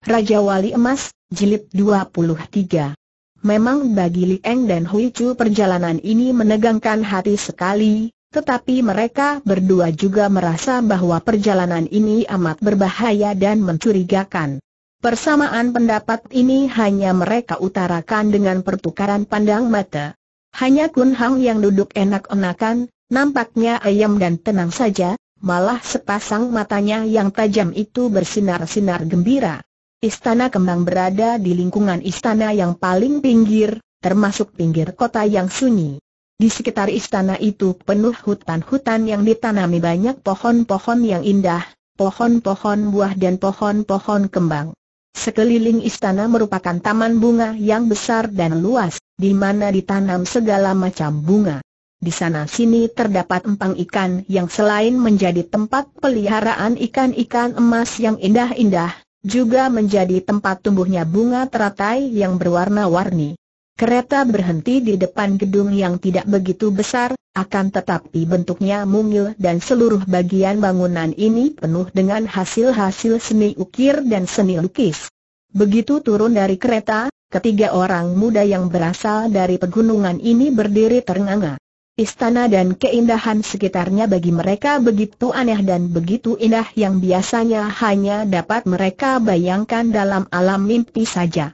Raja Wali Emas, Jilid 23 Memang bagi Li Eng dan Hui Chu perjalanan ini menegangkan hati sekali, tetapi mereka berdua juga merasa bahwa perjalanan ini amat berbahaya dan mencurigakan. Persamaan pendapat ini hanya mereka utarakan dengan pertukaran pandang mata. Hanya Kun Hang yang duduk enak-enakan, nampaknya ayam dan tenang saja, malah sepasang matanya yang tajam itu bersinar-sinar gembira. Istana Kembang berada di lingkungan istana yang paling pinggir, termasuk pinggir kota yang sunyi. Di sekitar istana itu penuh hutan-hutan yang ditanami banyak pohon-pohon yang indah, pohon-pohon buah dan pohon-pohon kembang. Sekeliling istana merupakan taman bunga yang besar dan luas, di mana ditanam segala macam bunga. Di sana-sini terdapat empang ikan yang selain menjadi tempat peliharaan ikan-ikan emas yang indah-indah, juga menjadi tempat tumbuhnya bunga teratai yang berwarna-warni. Kereta berhenti di depan gedung yang tidak begitu besar, akan tetapi bentuknya mungil dan seluruh bagian bangunan ini penuh dengan hasil-hasil seni ukir dan seni lukis. Begitu turun dari kereta, ketiga orang muda yang berasal dari pegunungan ini berdiri terengah-engah. Istana dan keindahan sekitarnya bagi mereka begitu aneh dan begitu indah yang biasanya hanya dapat mereka bayangkan dalam alam mimpi saja.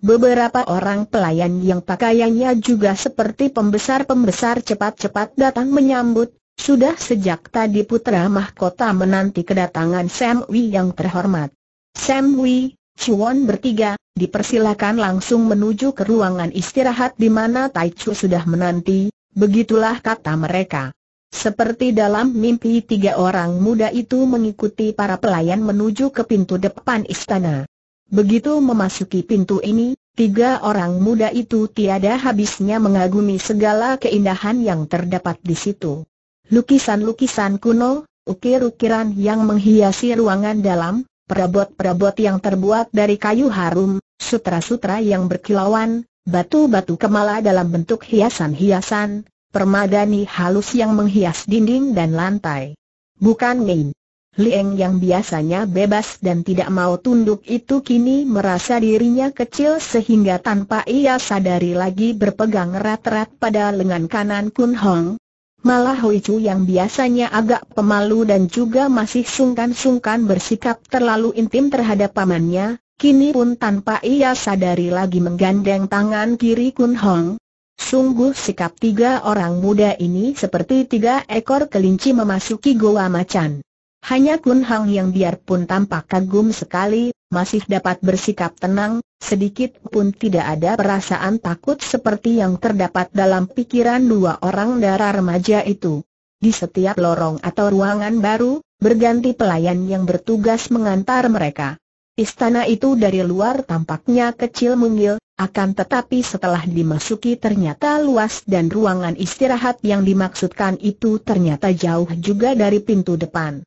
Beberapa orang pelayan yang pakaiannya juga seperti pembesar-pembesar cepat-cepat datang menyambut, sudah sejak tadi putra mahkota menanti kedatangan Sam Wei yang terhormat. Sam Wei, Chuan bertiga, dipersilakan langsung menuju ke ruangan istirahat di mana Tai Chu sudah menanti, Begitulah kata mereka. Seperti dalam mimpi tiga orang muda itu mengikuti para pelayan menuju ke pintu depan istana. Begitu memasuki pintu ini, tiga orang muda itu tiada habisnya mengagumi segala keindahan yang terdapat di situ. Lukisan-lukisan kuno, ukir-ukiran yang menghiasi ruangan dalam, perabot-perabot yang terbuat dari kayu harum, sutra-sutra yang berkilauan, Batu-batu kemala dalam bentuk hiasan-hiasan, permadani halus yang menghias dinding dan lantai. Bukan main. Lieng yang biasanya bebas dan tidak mau tunduk itu kini merasa dirinya kecil sehingga tanpa ia sadari lagi berpegang erat-erat pada lengan kanan Kun Hong. Malah Hui Chu yang biasanya agak pemalu dan juga masih sungkan-sungkan bersikap terlalu intim terhadap pamannya, Kini pun tanpa ia sadari lagi menggandeng tangan kiri Kun Hong. Sungguh sikap tiga orang muda ini seperti tiga ekor kelinci memasuki goa macan. Hanya Kun Hong yang biarpun tampak kagum sekali, masih dapat bersikap tenang, sedikit pun tidak ada perasaan takut seperti yang terdapat dalam pikiran dua orang darah remaja itu. Di setiap lorong atau ruangan baru, berganti pelayan yang bertugas mengantar mereka. Istana itu dari luar tampaknya kecil mungil, akan tetapi setelah dimasuki ternyata luas dan ruangan istirahat yang dimaksudkan itu ternyata jauh juga dari pintu depan.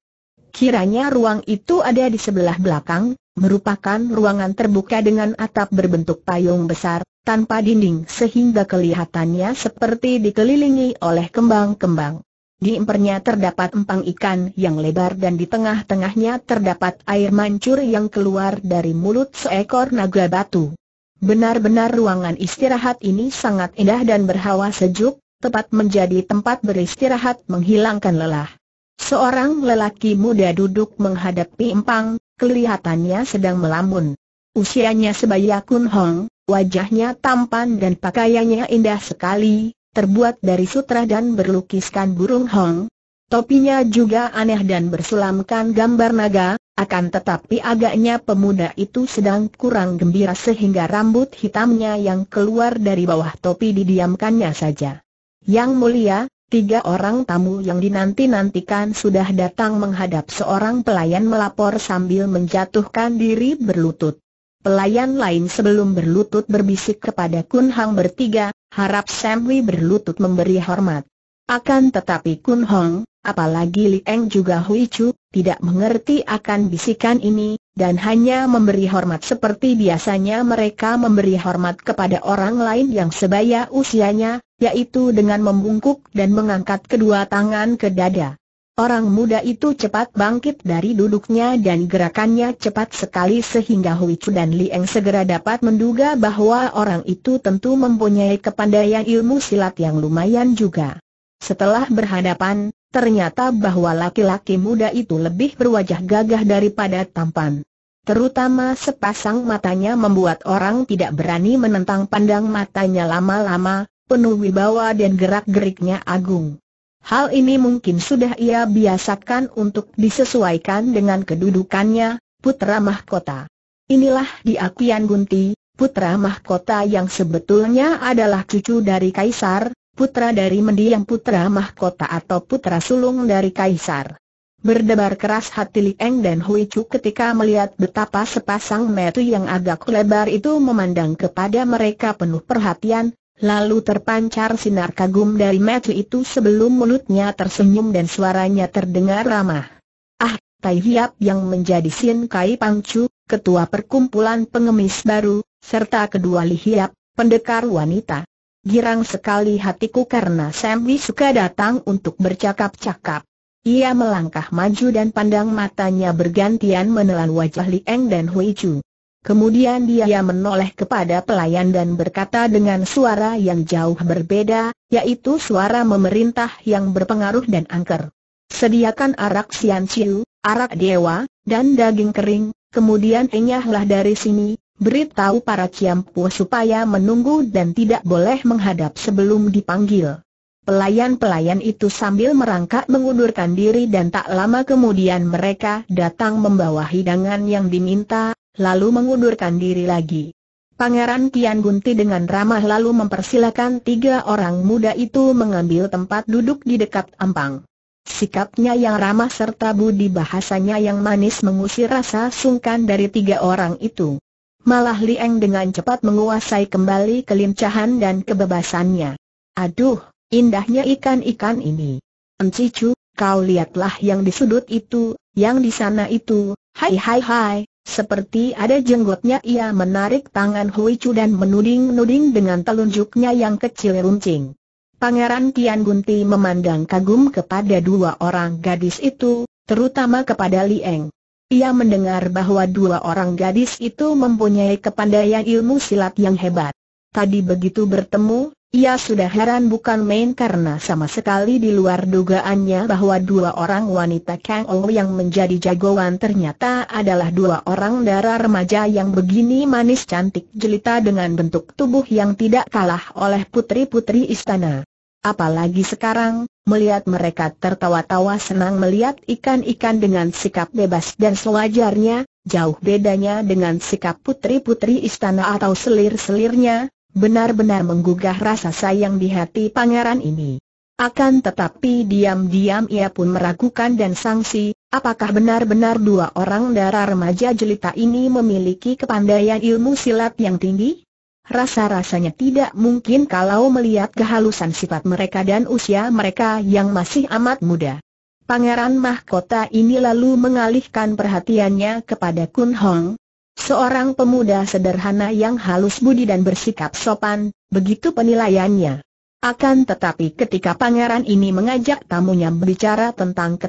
Kiranya ruang itu ada di sebelah belakang, merupakan ruangan terbuka dengan atap berbentuk payung besar, tanpa dinding sehingga kelihatannya seperti dikelilingi oleh kembang-kembang. Di empernya terdapat empang ikan yang lebar dan di tengah-tengahnya terdapat air mancur yang keluar dari mulut seekor naga batu. Benar-benar ruangan istirahat ini sangat indah dan berhawa sejuk, tepat menjadi tempat beristirahat menghilangkan lelah. Seorang lelaki muda duduk menghadapi empang, kelihatannya sedang melamun. Usianya sebaya Kun Hong, wajahnya tampan dan pakaiannya indah sekali, terbuat dari sutra dan berlukiskan burung hong. Topinya juga aneh dan bersulamkan gambar naga, akan tetapi agaknya pemuda itu sedang kurang gembira sehingga rambut hitamnya yang keluar dari bawah topi didiamkannya saja. Yang mulia, tiga orang tamu yang dinanti-nantikan sudah datang menghadap seorang pelayan melapor sambil menjatuhkan diri berlutut. Pelayan lain sebelum berlutut berbisik kepada Kun Hong bertiga, harap Sam Wei berlutut memberi hormat. Akan tetapi Kun Hong, apalagi Li Eng juga Hui Chu, tidak mengerti akan bisikan ini, dan hanya memberi hormat seperti biasanya mereka memberi hormat kepada orang lain yang sebaya usianya, yaitu dengan membungkuk dan mengangkat kedua tangan ke dada. Orang muda itu cepat bangkit dari duduknya dan gerakannya cepat sekali sehingga Hui Chu dan Liang segera dapat menduga bahwa orang itu tentu mempunyai kepandaian ilmu silat yang lumayan juga. Setelah berhadapan, ternyata bahwa laki-laki muda itu lebih berwajah gagah daripada tampan. Terutama sepasang matanya membuat orang tidak berani menentang pandang matanya lama-lama, penuh wibawa dan gerak-geriknya agung. Hal ini mungkin sudah ia biasakan untuk disesuaikan dengan kedudukannya, putra mahkota. Inilah diakuian Gunti, putra mahkota yang sebetulnya adalah cucu dari Kaisar, putra dari mendiang putra mahkota atau putra sulung dari Kaisar. Berdebar keras hati Li Eng dan Hui Chu ketika melihat betapa sepasang metu yang agak lebar itu memandang kepada mereka penuh perhatian, Lalu terpancar sinar kagum dari mata itu sebelum mulutnya tersenyum dan suaranya terdengar ramah. Ah, Tai Hiap yang menjadi Sin Kai Pangcu, ketua perkumpulan pengemis baru, serta kedua Li Hiap, pendekar wanita. Girang sekali hatiku karena Sam suka datang untuk bercakap-cakap. Ia melangkah maju dan pandang matanya bergantian menelan wajah Li Eng dan Hui Chu. Kemudian dia menoleh kepada pelayan dan berkata dengan suara yang jauh berbeda, yaitu suara memerintah yang berpengaruh dan angker. Sediakan arak sian siu, arak dewa, dan daging kering, kemudian enyahlah dari sini, beritahu para ciampu supaya menunggu dan tidak boleh menghadap sebelum dipanggil. Pelayan-pelayan itu sambil merangkak mengundurkan diri dan tak lama kemudian mereka datang membawa hidangan yang diminta, lalu mengundurkan diri lagi. Pangeran Tian Gunti dengan ramah lalu mempersilakan tiga orang muda itu mengambil tempat duduk di dekat Ampang. Sikapnya yang ramah serta budi bahasanya yang manis mengusir rasa sungkan dari tiga orang itu. Malah Liang dengan cepat menguasai kembali kelincahan dan kebebasannya. Aduh, indahnya ikan-ikan ini. Encicu, kau lihatlah yang di sudut itu, yang di sana itu, hai hai hai, seperti ada jenggotnya ia menarik tangan Hui Chu dan menuding-nuding dengan telunjuknya yang kecil runcing. Pangeran Tian Gunti memandang kagum kepada dua orang gadis itu, terutama kepada Li Eng. Ia mendengar bahwa dua orang gadis itu mempunyai kepandaian ilmu silat yang hebat. Tadi begitu bertemu, ia sudah heran bukan main karena sama sekali di luar dugaannya bahwa dua orang wanita Kang Ou yang menjadi jagoan ternyata adalah dua orang darah remaja yang begini manis cantik jelita dengan bentuk tubuh yang tidak kalah oleh putri-putri istana. Apalagi sekarang, melihat mereka tertawa-tawa senang melihat ikan-ikan dengan sikap bebas dan sewajarnya, jauh bedanya dengan sikap putri-putri istana atau selir-selirnya, Benar-benar menggugah rasa sayang di hati pangeran ini. Akan tetapi diam-diam ia pun meragukan dan sangsi, apakah benar-benar dua orang darah remaja jelita ini memiliki kepandaian ilmu silat yang tinggi? Rasa-rasanya tidak mungkin kalau melihat kehalusan sifat mereka dan usia mereka yang masih amat muda. Pangeran mahkota ini lalu mengalihkan perhatiannya kepada Kun Hong, Seorang pemuda sederhana yang halus budi dan bersikap sopan, begitu penilaiannya. Akan tetapi ketika pangeran ini mengajak tamunya berbicara tentang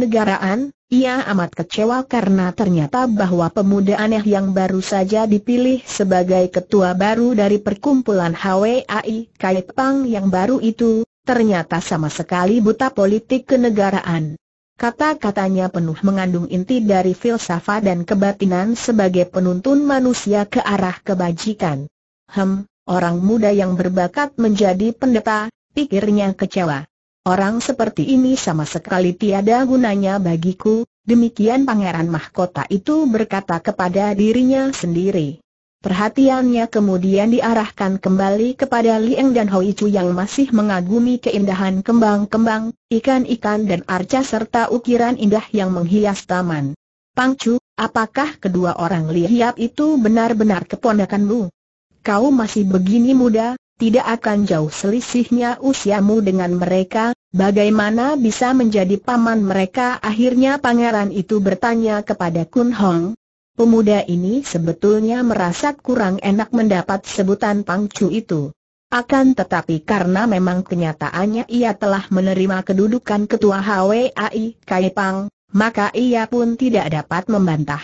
negaraan, ia amat kecewa karena ternyata bahwa pemuda aneh yang baru saja dipilih sebagai ketua baru dari perkumpulan HWAI Kaipang yang baru itu, ternyata sama sekali buta politik kenegaraan. Kata-katanya penuh mengandung inti dari filsafat dan kebatinan sebagai penuntun manusia ke arah kebajikan. Hem, orang muda yang berbakat menjadi pendeta, pikirnya kecewa. Orang seperti ini sama sekali tiada gunanya bagiku, demikian pangeran mahkota itu berkata kepada dirinya sendiri. Perhatiannya kemudian diarahkan kembali kepada Liang dan Hoi Chu yang masih mengagumi keindahan kembang-kembang, ikan-ikan dan arca serta ukiran indah yang menghias taman. Pang Chu, apakah kedua orang lihiap itu benar-benar keponakanmu? Kau masih begini muda, tidak akan jauh selisihnya usiamu dengan mereka, bagaimana bisa menjadi paman mereka? Akhirnya pangeran itu bertanya kepada Kun Hong, Pemuda ini sebetulnya merasa kurang enak mendapat sebutan pangcu itu. Akan tetapi karena memang kenyataannya ia telah menerima kedudukan ketua HWAI Kaipang, maka ia pun tidak dapat membantah.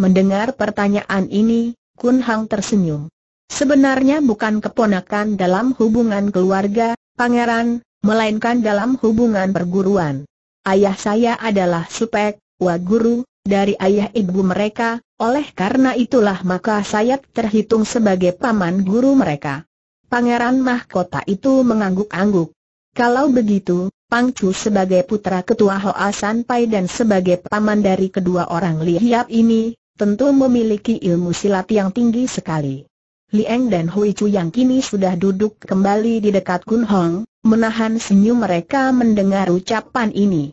Mendengar pertanyaan ini, Kun Hang tersenyum. Sebenarnya bukan keponakan dalam hubungan keluarga, pangeran, melainkan dalam hubungan perguruan. Ayah saya adalah Supek, Waguru, dari ayah ibu mereka, oleh karena itulah maka saya terhitung sebagai paman guru mereka. Pangeran mahkota itu mengangguk-angguk. Kalau begitu, Pangcu sebagai putra ketua Hoa San Pai dan sebagai paman dari kedua orang Li Hiap ini, tentu memiliki ilmu silat yang tinggi sekali. Lieng dan Hui Chu yang kini sudah duduk kembali di dekat Kun Hong, menahan senyum mereka mendengar ucapan ini.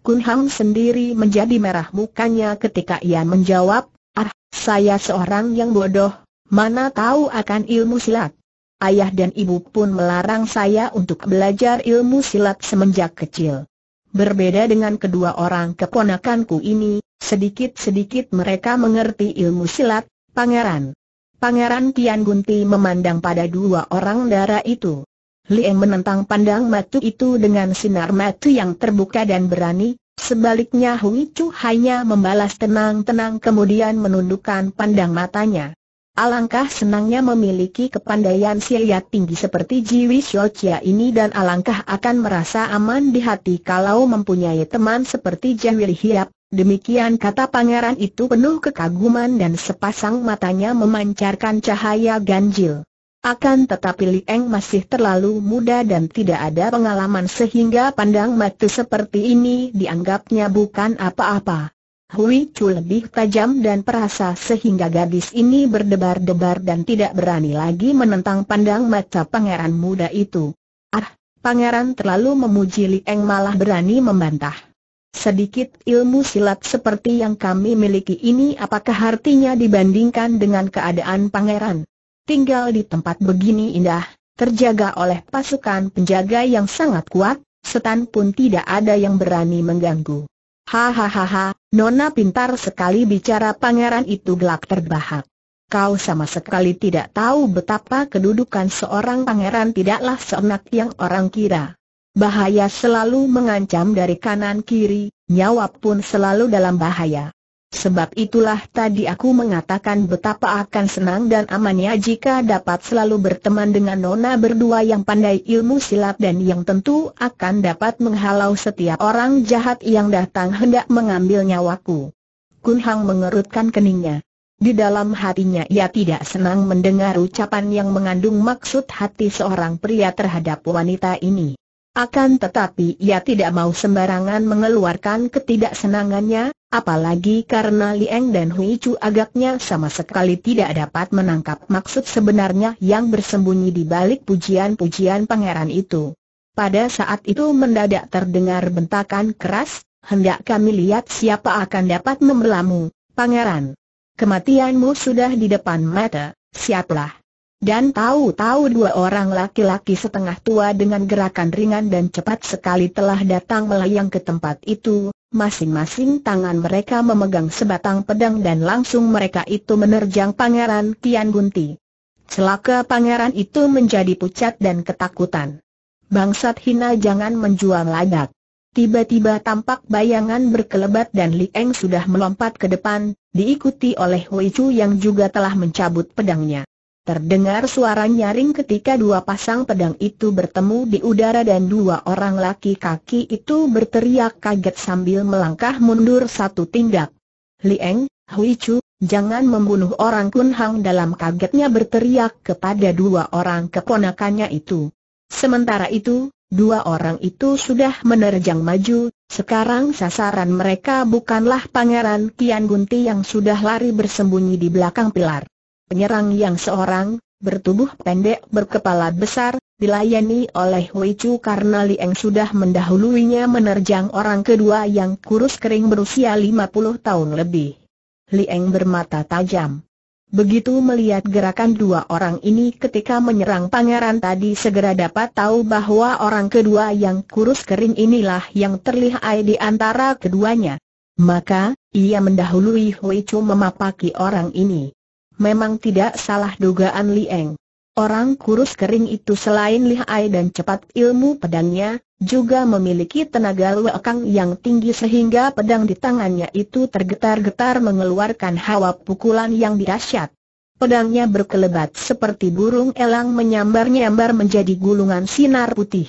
Kun sendiri menjadi merah mukanya ketika ia menjawab, Ah, saya seorang yang bodoh, mana tahu akan ilmu silat. Ayah dan ibu pun melarang saya untuk belajar ilmu silat semenjak kecil. Berbeda dengan kedua orang keponakanku ini, sedikit-sedikit mereka mengerti ilmu silat, pangeran. Pangeran Tian Gunti memandang pada dua orang dara itu. Lie menentang pandang matu itu dengan sinar matu yang terbuka dan berani, sebaliknya Hui Chu hanya membalas tenang-tenang kemudian menundukkan pandang matanya. Alangkah senangnya memiliki kepandaian siliat tinggi seperti Jiwi Shochia ini dan alangkah akan merasa aman di hati kalau mempunyai teman seperti Jawil Hiap, Demikian kata pangeran itu penuh kekaguman dan sepasang matanya memancarkan cahaya ganjil. Akan tetapi Li Eng masih terlalu muda dan tidak ada pengalaman sehingga pandang mata seperti ini dianggapnya bukan apa-apa. Hui Chu lebih tajam dan perasa sehingga gadis ini berdebar-debar dan tidak berani lagi menentang pandang mata pangeran muda itu. Ah, pangeran terlalu memuji Li Eng malah berani membantah. Sedikit ilmu silat seperti yang kami miliki ini apakah artinya dibandingkan dengan keadaan pangeran? tinggal di tempat begini indah, terjaga oleh pasukan penjaga yang sangat kuat, setan pun tidak ada yang berani mengganggu. Hahaha, Nona pintar sekali bicara pangeran itu gelak terbahak. Kau sama sekali tidak tahu betapa kedudukan seorang pangeran tidaklah seenak yang orang kira. Bahaya selalu mengancam dari kanan kiri, nyawa pun selalu dalam bahaya. Sebab itulah tadi aku mengatakan betapa akan senang dan amannya jika dapat selalu berteman dengan nona berdua yang pandai ilmu silat dan yang tentu akan dapat menghalau setiap orang jahat yang datang hendak mengambil nyawaku. Kun Hang mengerutkan keningnya. Di dalam hatinya ia tidak senang mendengar ucapan yang mengandung maksud hati seorang pria terhadap wanita ini. Akan tetapi ia tidak mau sembarangan mengeluarkan ketidaksenangannya, apalagi karena Liang dan Hui Chu agaknya sama sekali tidak dapat menangkap maksud sebenarnya yang bersembunyi di balik pujian-pujian pangeran itu. Pada saat itu mendadak terdengar bentakan keras, hendak kami lihat siapa akan dapat membelamu, pangeran. Kematianmu sudah di depan mata, siaplah. Dan tahu-tahu dua orang laki-laki setengah tua dengan gerakan ringan dan cepat sekali telah datang melayang ke tempat itu, masing-masing tangan mereka memegang sebatang pedang dan langsung mereka itu menerjang Pangeran Tian Gunti. Celaka pangeran itu menjadi pucat dan ketakutan. Bangsat hina jangan menjual lagak. Tiba-tiba tampak bayangan berkelebat dan Li Eng sudah melompat ke depan, diikuti oleh Hui Chu yang juga telah mencabut pedangnya. Terdengar suara nyaring ketika dua pasang pedang itu bertemu di udara dan dua orang laki kaki itu berteriak kaget sambil melangkah mundur satu tindak. Lieng, Hui Chu, jangan membunuh orang Kunhang dalam kagetnya berteriak kepada dua orang keponakannya itu. Sementara itu, dua orang itu sudah menerjang maju, sekarang sasaran mereka bukanlah Pangeran Kian Gunti yang sudah lari bersembunyi di belakang pilar penyerang yang seorang, bertubuh pendek berkepala besar, dilayani oleh Wei Chu karena Lieng sudah mendahuluinya menerjang orang kedua yang kurus kering berusia 50 tahun lebih. Lieng bermata tajam. Begitu melihat gerakan dua orang ini ketika menyerang pangeran tadi segera dapat tahu bahwa orang kedua yang kurus kering inilah yang terlihai di antara keduanya. Maka, ia mendahului Hui Chu memapaki orang ini memang tidak salah dugaan Li Eng. Orang kurus kering itu selain lihai dan cepat ilmu pedangnya, juga memiliki tenaga luakang yang tinggi sehingga pedang di tangannya itu tergetar-getar mengeluarkan hawa pukulan yang dirasyat. Pedangnya berkelebat seperti burung elang menyambar-nyambar menjadi gulungan sinar putih.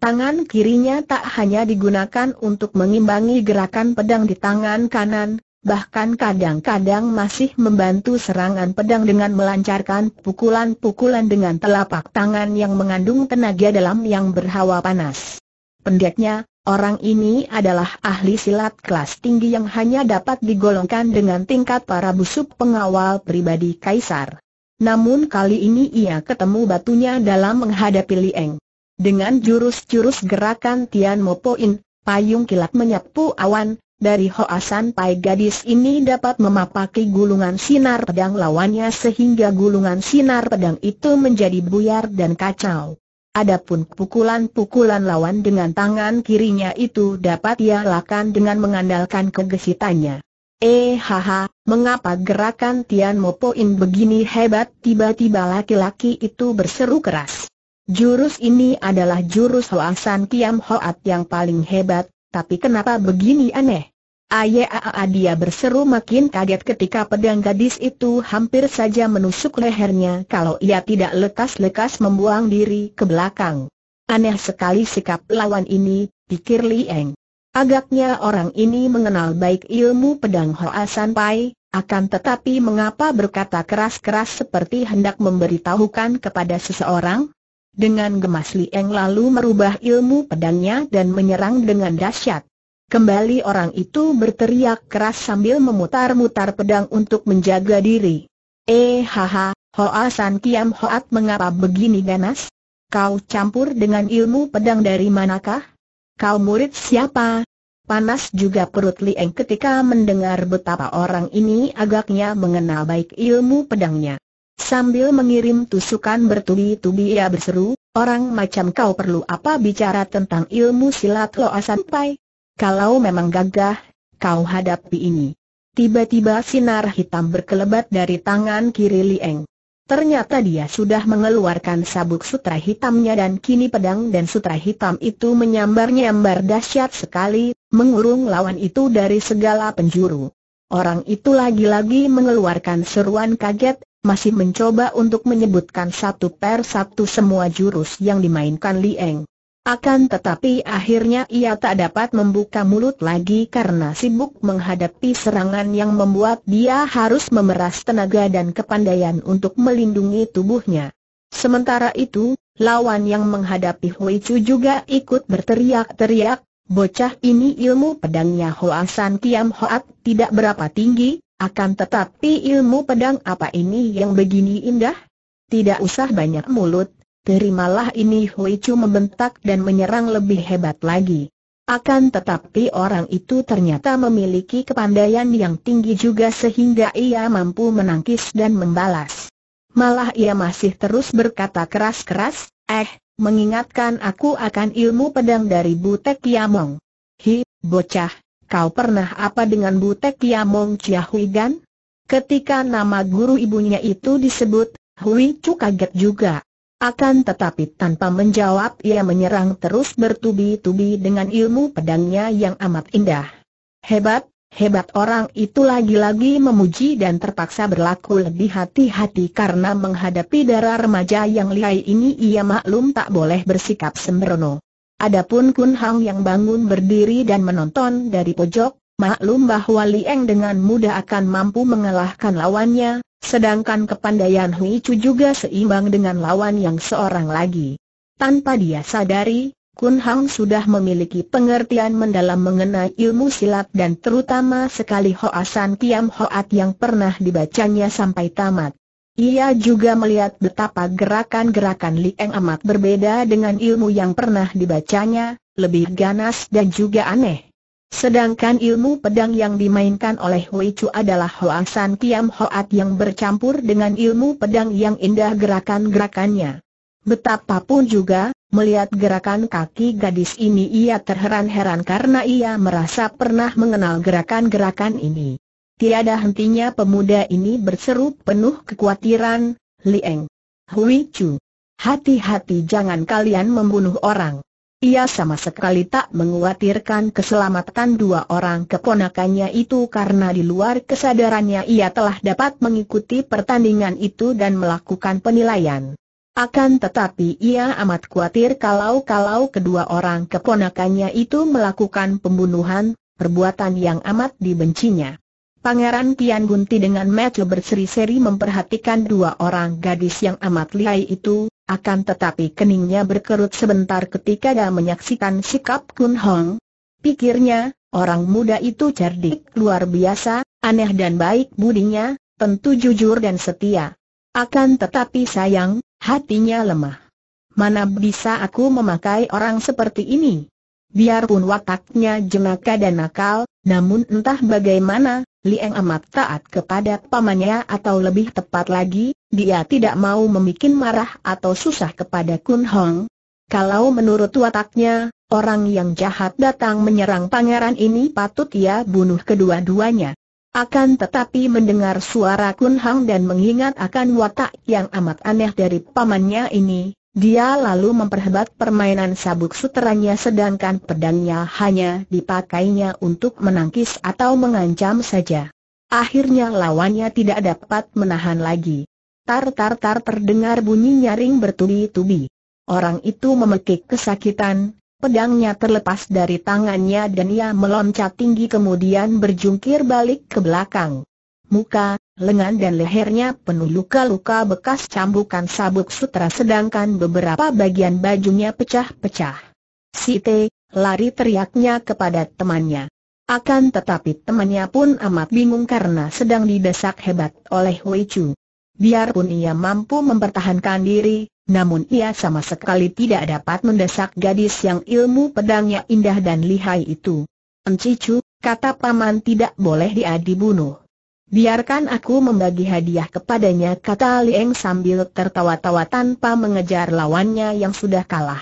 Tangan kirinya tak hanya digunakan untuk mengimbangi gerakan pedang di tangan kanan, bahkan kadang-kadang masih membantu serangan pedang dengan melancarkan pukulan-pukulan dengan telapak tangan yang mengandung tenaga dalam yang berhawa panas. Pendeknya, orang ini adalah ahli silat kelas tinggi yang hanya dapat digolongkan dengan tingkat para busuk pengawal pribadi kaisar. Namun kali ini ia ketemu batunya dalam menghadapi Lieng. Dengan jurus-jurus gerakan Tian Mo Poin, payung kilat menyapu awan, dari Hoasan Pai gadis ini dapat memapaki gulungan sinar pedang lawannya sehingga gulungan sinar pedang itu menjadi buyar dan kacau. Adapun pukulan-pukulan lawan dengan tangan kirinya itu dapat ia lakukan dengan mengandalkan kegesitannya. Eh haha, mengapa gerakan Tian Mo In begini hebat? Tiba-tiba laki-laki itu berseru keras. Jurus ini adalah jurus Hoasan Kiam Hoat yang paling hebat, tapi kenapa begini aneh? Ayaa dia berseru makin kaget ketika pedang gadis itu hampir saja menusuk lehernya kalau ia tidak lekas-lekas membuang diri ke belakang. Aneh sekali sikap lawan ini, pikir Li Eng. Agaknya orang ini mengenal baik ilmu pedang Hoa San Pai, akan tetapi mengapa berkata keras-keras seperti hendak memberitahukan kepada seseorang? Dengan gemas Li Eng lalu merubah ilmu pedangnya dan menyerang dengan dahsyat. Kembali orang itu berteriak keras sambil memutar-mutar pedang untuk menjaga diri. Eh haha, Hoa San Kiam Hoat mengapa begini ganas? Kau campur dengan ilmu pedang dari manakah? Kau murid siapa? Panas juga perut Li Eng ketika mendengar betapa orang ini agaknya mengenal baik ilmu pedangnya. Sambil mengirim tusukan bertubi-tubi ia berseru, orang macam kau perlu apa bicara tentang ilmu silat loa sampai? Kalau memang gagah, kau hadapi ini. Tiba-tiba sinar hitam berkelebat dari tangan kiri Lieng. Ternyata dia sudah mengeluarkan sabuk sutra hitamnya dan kini pedang dan sutra hitam itu menyambar-nyambar dahsyat sekali, mengurung lawan itu dari segala penjuru. Orang itu lagi-lagi mengeluarkan seruan kaget, masih mencoba untuk menyebutkan satu per satu semua jurus yang dimainkan Lieng. Akan tetapi akhirnya ia tak dapat membuka mulut lagi karena sibuk menghadapi serangan yang membuat dia harus memeras tenaga dan kepandaian untuk melindungi tubuhnya. Sementara itu, lawan yang menghadapi Hui Chu juga ikut berteriak-teriak, bocah ini ilmu pedangnya San Kiam Hoat tidak berapa tinggi, akan tetapi ilmu pedang apa ini yang begini indah? Tidak usah banyak mulut, terimalah ini Hui Chu membentak dan menyerang lebih hebat lagi. Akan tetapi orang itu ternyata memiliki kepandaian yang tinggi juga sehingga ia mampu menangkis dan membalas. Malah ia masih terus berkata keras-keras, eh, mengingatkan aku akan ilmu pedang dari Butek Yamong. Hi, bocah, Kau pernah apa dengan Butek Yamong Chia Hui Gan? Ketika nama guru ibunya itu disebut, Hui Chu kaget juga. Akan tetapi tanpa menjawab ia menyerang terus bertubi-tubi dengan ilmu pedangnya yang amat indah. Hebat, hebat orang itu lagi-lagi memuji dan terpaksa berlaku lebih hati-hati karena menghadapi darah remaja yang lihai ini ia maklum tak boleh bersikap sembrono. Adapun Kun Hang yang bangun berdiri dan menonton dari pojok, maklum bahwa Li Eng dengan mudah akan mampu mengalahkan lawannya, sedangkan kepandaian Hui Chu juga seimbang dengan lawan yang seorang lagi. Tanpa dia sadari, Kun Hang sudah memiliki pengertian mendalam mengenai ilmu silat dan terutama sekali Hoasan Kiam Hoat yang pernah dibacanya sampai tamat. Ia juga melihat betapa gerakan-gerakan Li Eng amat berbeda dengan ilmu yang pernah dibacanya, lebih ganas dan juga aneh. Sedangkan ilmu pedang yang dimainkan oleh Wei Chu adalah San Kiam Hoat yang bercampur dengan ilmu pedang yang indah gerakan-gerakannya. Betapapun juga, melihat gerakan kaki gadis ini ia terheran-heran karena ia merasa pernah mengenal gerakan-gerakan ini. Tiada hentinya pemuda ini berseru penuh kekhawatiran, Lieng. Hui Chu. Hati-hati jangan kalian membunuh orang. Ia sama sekali tak menguatirkan keselamatan dua orang keponakannya itu karena di luar kesadarannya ia telah dapat mengikuti pertandingan itu dan melakukan penilaian. Akan tetapi ia amat khawatir kalau-kalau kedua orang keponakannya itu melakukan pembunuhan, perbuatan yang amat dibencinya. Pangeran Pian Gunti dengan mata berseri-seri memperhatikan dua orang gadis yang amat lihai itu, akan tetapi keningnya berkerut sebentar ketika dia menyaksikan sikap Kun Hong. Pikirnya, orang muda itu cerdik luar biasa, aneh dan baik budinya, tentu jujur dan setia. Akan tetapi sayang, hatinya lemah. Mana bisa aku memakai orang seperti ini? Biarpun wataknya jenaka dan nakal, namun entah bagaimana, Liang amat taat kepada pamannya atau lebih tepat lagi, dia tidak mau membuat marah atau susah kepada Kun Hong. Kalau menurut wataknya, orang yang jahat datang menyerang pangeran ini patut ia bunuh kedua-duanya. Akan tetapi mendengar suara Kun Hong dan mengingat akan watak yang amat aneh dari pamannya ini, dia lalu memperhebat permainan sabuk suteranya sedangkan pedangnya hanya dipakainya untuk menangkis atau mengancam saja. Akhirnya lawannya tidak dapat menahan lagi. Tar-tar-tar terdengar bunyi nyaring bertubi-tubi. Orang itu memekik kesakitan, pedangnya terlepas dari tangannya dan ia meloncat tinggi kemudian berjungkir balik ke belakang muka, lengan dan lehernya penuh luka-luka bekas cambukan sabuk sutra sedangkan beberapa bagian bajunya pecah-pecah. Si lari teriaknya kepada temannya. Akan tetapi temannya pun amat bingung karena sedang didesak hebat oleh Wei Chu. Biarpun ia mampu mempertahankan diri, namun ia sama sekali tidak dapat mendesak gadis yang ilmu pedangnya indah dan lihai itu. Encicu, kata paman tidak boleh dia dibunuh. Biarkan aku membagi hadiah kepadanya kata Lieng sambil tertawa-tawa tanpa mengejar lawannya yang sudah kalah.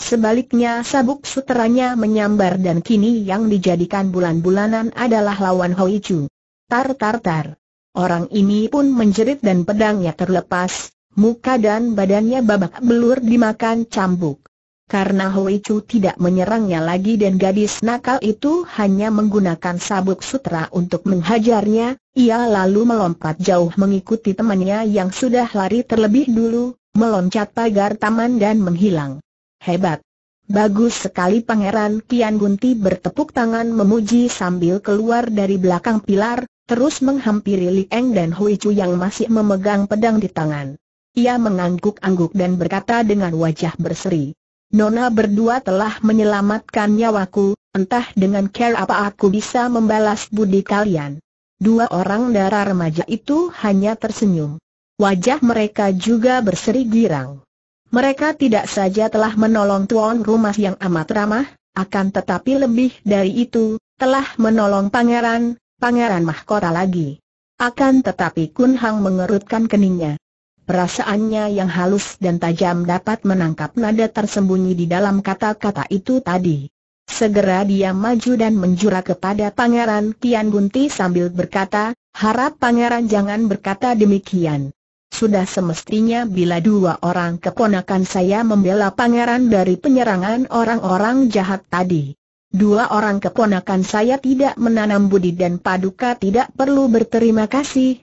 Sebaliknya sabuk suteranya menyambar dan kini yang dijadikan bulan-bulanan adalah lawan Hoi Chu. Tar tar tar. Orang ini pun menjerit dan pedangnya terlepas, muka dan badannya babak belur dimakan cambuk karena Hui Chu tidak menyerangnya lagi dan gadis nakal itu hanya menggunakan sabuk sutra untuk menghajarnya, ia lalu melompat jauh mengikuti temannya yang sudah lari terlebih dulu, meloncat pagar taman dan menghilang. Hebat! Bagus sekali Pangeran Kian Gunti bertepuk tangan memuji sambil keluar dari belakang pilar, terus menghampiri Li Eng dan Hui Chu yang masih memegang pedang di tangan. Ia mengangguk-angguk dan berkata dengan wajah berseri. Nona berdua telah menyelamatkan nyawaku, entah dengan care apa aku bisa membalas budi kalian. Dua orang darah remaja itu hanya tersenyum. Wajah mereka juga berseri girang. Mereka tidak saja telah menolong tuan rumah yang amat ramah, akan tetapi lebih dari itu, telah menolong pangeran, pangeran mahkota lagi. Akan tetapi Kun Hang mengerutkan keningnya. Perasaannya yang halus dan tajam dapat menangkap nada tersembunyi di dalam kata-kata itu tadi. Segera dia maju dan menjura kepada Pangeran Kian Gunti sambil berkata, harap Pangeran jangan berkata demikian. Sudah semestinya bila dua orang keponakan saya membela Pangeran dari penyerangan orang-orang jahat tadi. Dua orang keponakan saya tidak menanam budi dan paduka tidak perlu berterima kasih,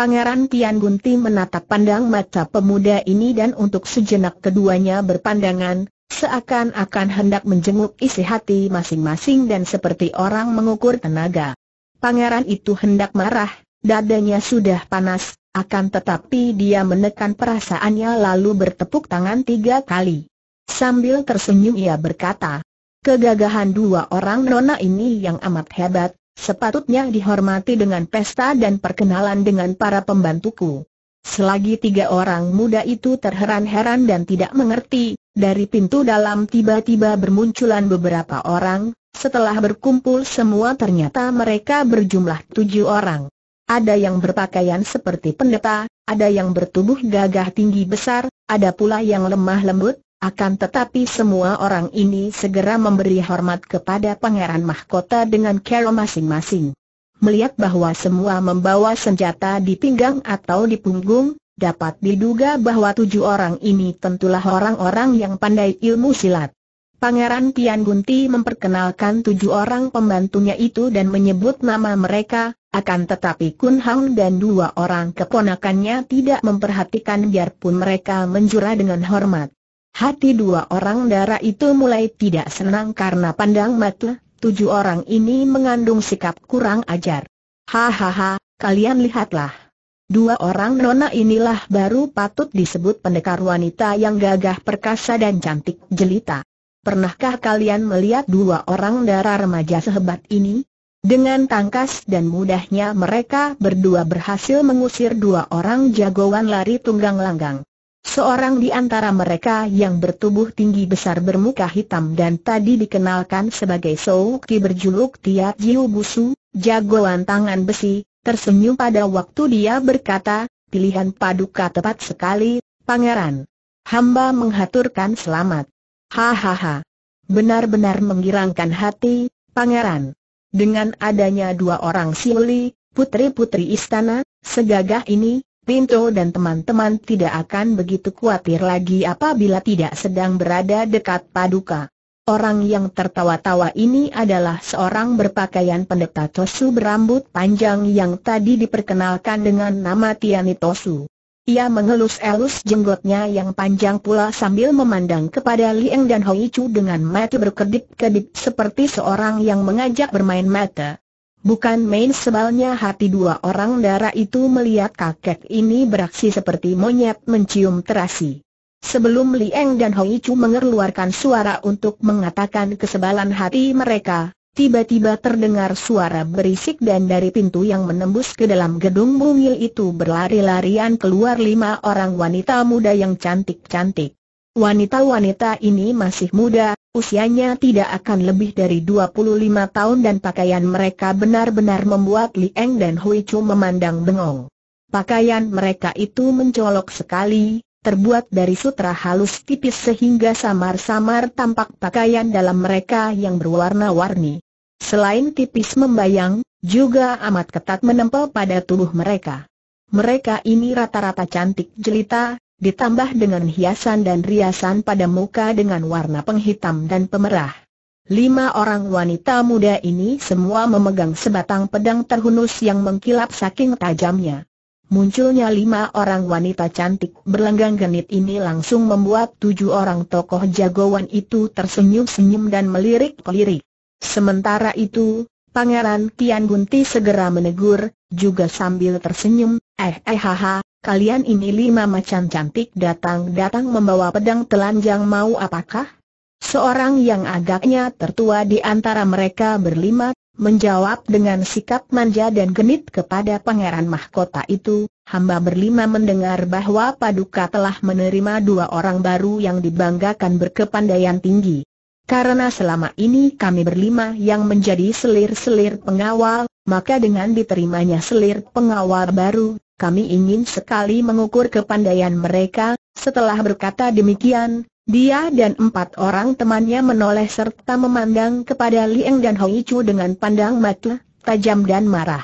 Pangeran Tian Gunti menatap pandang mata pemuda ini dan untuk sejenak keduanya berpandangan, seakan-akan hendak menjenguk isi hati masing-masing dan seperti orang mengukur tenaga. Pangeran itu hendak marah, dadanya sudah panas, akan tetapi dia menekan perasaannya lalu bertepuk tangan tiga kali. Sambil tersenyum ia berkata, kegagahan dua orang nona ini yang amat hebat, Sepatutnya dihormati dengan pesta dan perkenalan dengan para pembantuku. Selagi tiga orang muda itu terheran-heran dan tidak mengerti, dari pintu dalam tiba-tiba bermunculan beberapa orang, setelah berkumpul semua ternyata mereka berjumlah tujuh orang. Ada yang berpakaian seperti pendeta, ada yang bertubuh gagah tinggi besar, ada pula yang lemah lembut, akan tetapi semua orang ini segera memberi hormat kepada Pangeran Mahkota dengan cara masing-masing. Melihat bahwa semua membawa senjata di pinggang atau di punggung, dapat diduga bahwa tujuh orang ini tentulah orang-orang yang pandai ilmu silat. Pangeran Tian Gunti memperkenalkan tujuh orang pembantunya itu dan menyebut nama mereka, akan tetapi Kun Hang dan dua orang keponakannya tidak memperhatikan biarpun mereka menjura dengan hormat. Hati dua orang dara itu mulai tidak senang karena pandang mata, tujuh orang ini mengandung sikap kurang ajar. Hahaha, kalian lihatlah. Dua orang nona inilah baru patut disebut pendekar wanita yang gagah perkasa dan cantik jelita. Pernahkah kalian melihat dua orang dara remaja sehebat ini? Dengan tangkas dan mudahnya mereka berdua berhasil mengusir dua orang jagoan lari tunggang langgang. Seorang di antara mereka yang bertubuh tinggi besar bermuka hitam dan tadi dikenalkan sebagai Souki berjuluk Tia Jiu Busu, jagoan tangan besi, tersenyum pada waktu dia berkata, pilihan paduka tepat sekali, pangeran. Hamba menghaturkan selamat. Hahaha. Benar-benar menggirangkan hati, pangeran. Dengan adanya dua orang siuli, putri-putri istana, segagah ini, Pinto dan teman-teman tidak akan begitu khawatir lagi apabila tidak sedang berada dekat paduka. Orang yang tertawa-tawa ini adalah seorang berpakaian pendeta Tosu berambut panjang yang tadi diperkenalkan dengan nama Tiani Tosu. Ia mengelus-elus jenggotnya yang panjang pula sambil memandang kepada Liang dan Hoi Chu dengan mata berkedip-kedip seperti seorang yang mengajak bermain mata. Bukan main sebalnya hati dua orang darah itu melihat kakek ini beraksi seperti monyet mencium terasi. Sebelum Liang dan Hong Ichu mengeluarkan suara untuk mengatakan kesebalan hati mereka, tiba-tiba terdengar suara berisik dan dari pintu yang menembus ke dalam gedung mungil itu berlari-larian keluar lima orang wanita muda yang cantik-cantik. Wanita-wanita ini masih muda, Usianya tidak akan lebih dari 25 tahun dan pakaian mereka benar-benar membuat Li Eng dan Hui Chu memandang bengong. Pakaian mereka itu mencolok sekali, terbuat dari sutra halus tipis sehingga samar-samar tampak pakaian dalam mereka yang berwarna-warni. Selain tipis membayang, juga amat ketat menempel pada tubuh mereka. Mereka ini rata-rata cantik jelita, ditambah dengan hiasan dan riasan pada muka dengan warna penghitam dan pemerah. Lima orang wanita muda ini semua memegang sebatang pedang terhunus yang mengkilap saking tajamnya. Munculnya lima orang wanita cantik berlenggang genit ini langsung membuat tujuh orang tokoh jagoan itu tersenyum-senyum dan melirik-lirik. Sementara itu, Pangeran Tian Gunti segera menegur, juga sambil tersenyum, eh eh haha, kalian ini lima macan cantik datang-datang membawa pedang telanjang mau apakah? Seorang yang agaknya tertua di antara mereka berlima, menjawab dengan sikap manja dan genit kepada pangeran mahkota itu, hamba berlima mendengar bahwa Paduka telah menerima dua orang baru yang dibanggakan berkepandaian tinggi. Karena selama ini kami berlima yang menjadi selir-selir pengawal, maka dengan diterimanya selir pengawal baru, kami ingin sekali mengukur kepandaian mereka, setelah berkata demikian, dia dan empat orang temannya menoleh serta memandang kepada Liang dan Hong Yichu dengan pandang mata, tajam dan marah.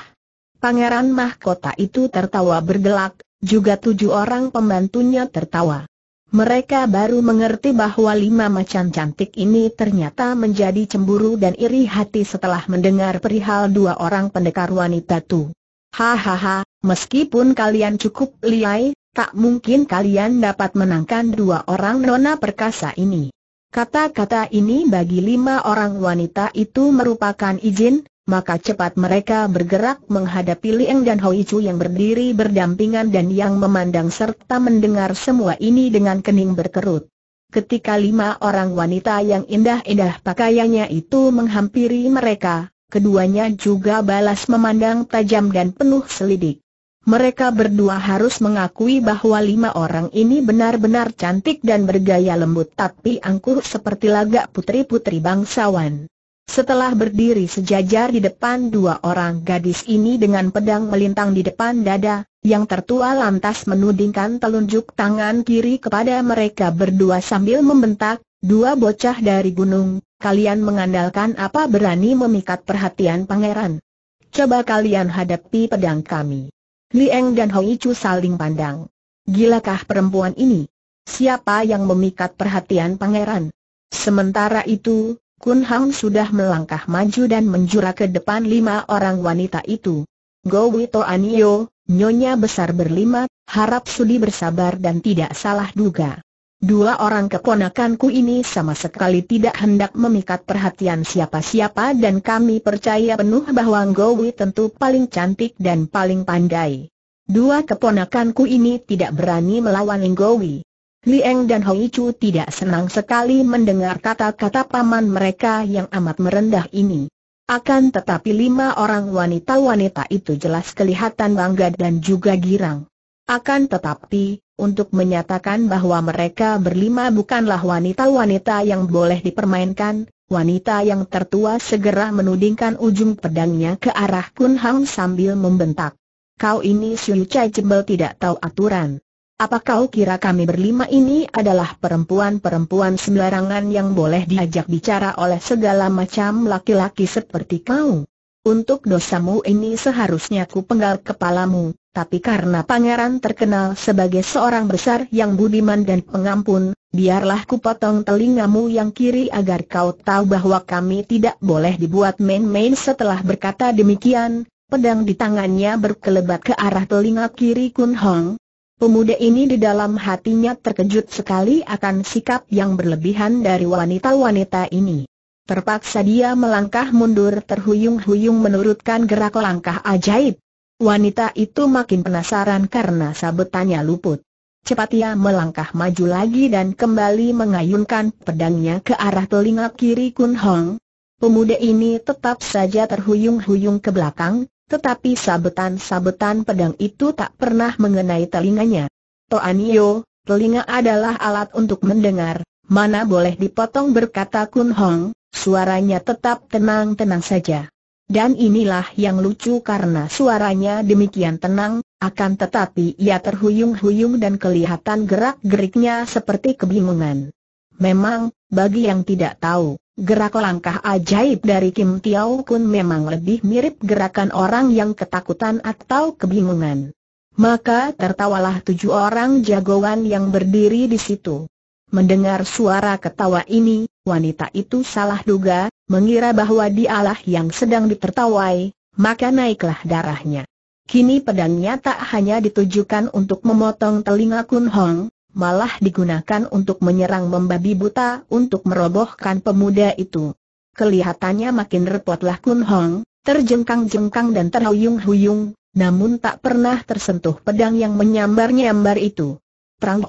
Pangeran mahkota itu tertawa bergelak, juga tujuh orang pembantunya tertawa. Mereka baru mengerti bahwa lima macan cantik ini ternyata menjadi cemburu dan iri hati setelah mendengar perihal dua orang pendekar wanita itu. Hahaha, Meskipun kalian cukup liai, tak mungkin kalian dapat menangkan dua orang nona perkasa ini. Kata-kata ini bagi lima orang wanita itu merupakan izin, maka cepat mereka bergerak menghadapi Liang dan Hoi Chu yang berdiri berdampingan dan yang memandang serta mendengar semua ini dengan kening berkerut. Ketika lima orang wanita yang indah-indah pakaiannya itu menghampiri mereka, keduanya juga balas memandang tajam dan penuh selidik mereka berdua harus mengakui bahwa lima orang ini benar-benar cantik dan bergaya lembut tapi angkuh seperti lagak putri-putri bangsawan. Setelah berdiri sejajar di depan dua orang gadis ini dengan pedang melintang di depan dada, yang tertua lantas menudingkan telunjuk tangan kiri kepada mereka berdua sambil membentak, dua bocah dari gunung, kalian mengandalkan apa berani memikat perhatian pangeran. Coba kalian hadapi pedang kami. Lieng dan Hong Icu saling pandang. Gilakah perempuan ini? Siapa yang memikat perhatian pangeran? Sementara itu, Kun Hang sudah melangkah maju dan menjura ke depan lima orang wanita itu. Go Wito Anio, nyonya besar berlima, harap sudi bersabar dan tidak salah duga. Dua orang keponakanku ini sama sekali tidak hendak memikat perhatian siapa-siapa dan kami percaya penuh bahwa Ngowi tentu paling cantik dan paling pandai. Dua keponakanku ini tidak berani melawan Ngowi. Lieng dan Hoi Chu tidak senang sekali mendengar kata-kata paman mereka yang amat merendah ini. Akan tetapi lima orang wanita-wanita itu jelas kelihatan bangga dan juga girang. Akan tetapi, untuk menyatakan bahwa mereka berlima bukanlah wanita-wanita yang boleh dipermainkan, wanita yang tertua segera menudingkan ujung pedangnya ke arah Kun Hang sambil membentak. Kau ini Siu Chai Jebel tidak tahu aturan. Apa kau kira kami berlima ini adalah perempuan-perempuan sembarangan yang boleh diajak bicara oleh segala macam laki-laki seperti kau? Untuk dosamu ini seharusnya ku penggal kepalamu, tapi karena pangeran terkenal sebagai seorang besar yang budiman dan pengampun, biarlah kupotong telingamu yang kiri agar kau tahu bahwa kami tidak boleh dibuat main-main setelah berkata demikian, pedang di tangannya berkelebat ke arah telinga kiri Kun Hong. Pemuda ini di dalam hatinya terkejut sekali akan sikap yang berlebihan dari wanita-wanita ini. Terpaksa dia melangkah mundur terhuyung-huyung menurutkan gerak langkah ajaib. Wanita itu makin penasaran karena sabetannya luput. Cepat ia melangkah maju lagi dan kembali mengayunkan pedangnya ke arah telinga kiri Kun Hong. Pemuda ini tetap saja terhuyung-huyung ke belakang, tetapi sabetan-sabetan pedang itu tak pernah mengenai telinganya. Toanio, telinga adalah alat untuk mendengar, mana boleh dipotong berkata Kun Hong, suaranya tetap tenang-tenang saja. Dan inilah yang lucu karena suaranya demikian tenang, akan tetapi ia terhuyung-huyung dan kelihatan gerak-geriknya seperti kebingungan. Memang, bagi yang tidak tahu, gerak langkah ajaib dari Kim Tiao Kun memang lebih mirip gerakan orang yang ketakutan atau kebingungan. Maka tertawalah tujuh orang jagoan yang berdiri di situ. Mendengar suara ketawa ini, wanita itu salah duga, mengira bahwa dialah yang sedang ditertawai, maka naiklah darahnya. Kini pedangnya tak hanya ditujukan untuk memotong telinga Kun Hong, malah digunakan untuk menyerang membabi buta untuk merobohkan pemuda itu. Kelihatannya makin repotlah Kun Hong, terjengkang-jengkang dan terhuyung-huyung, namun tak pernah tersentuh pedang yang menyambar-nyambar itu. Perang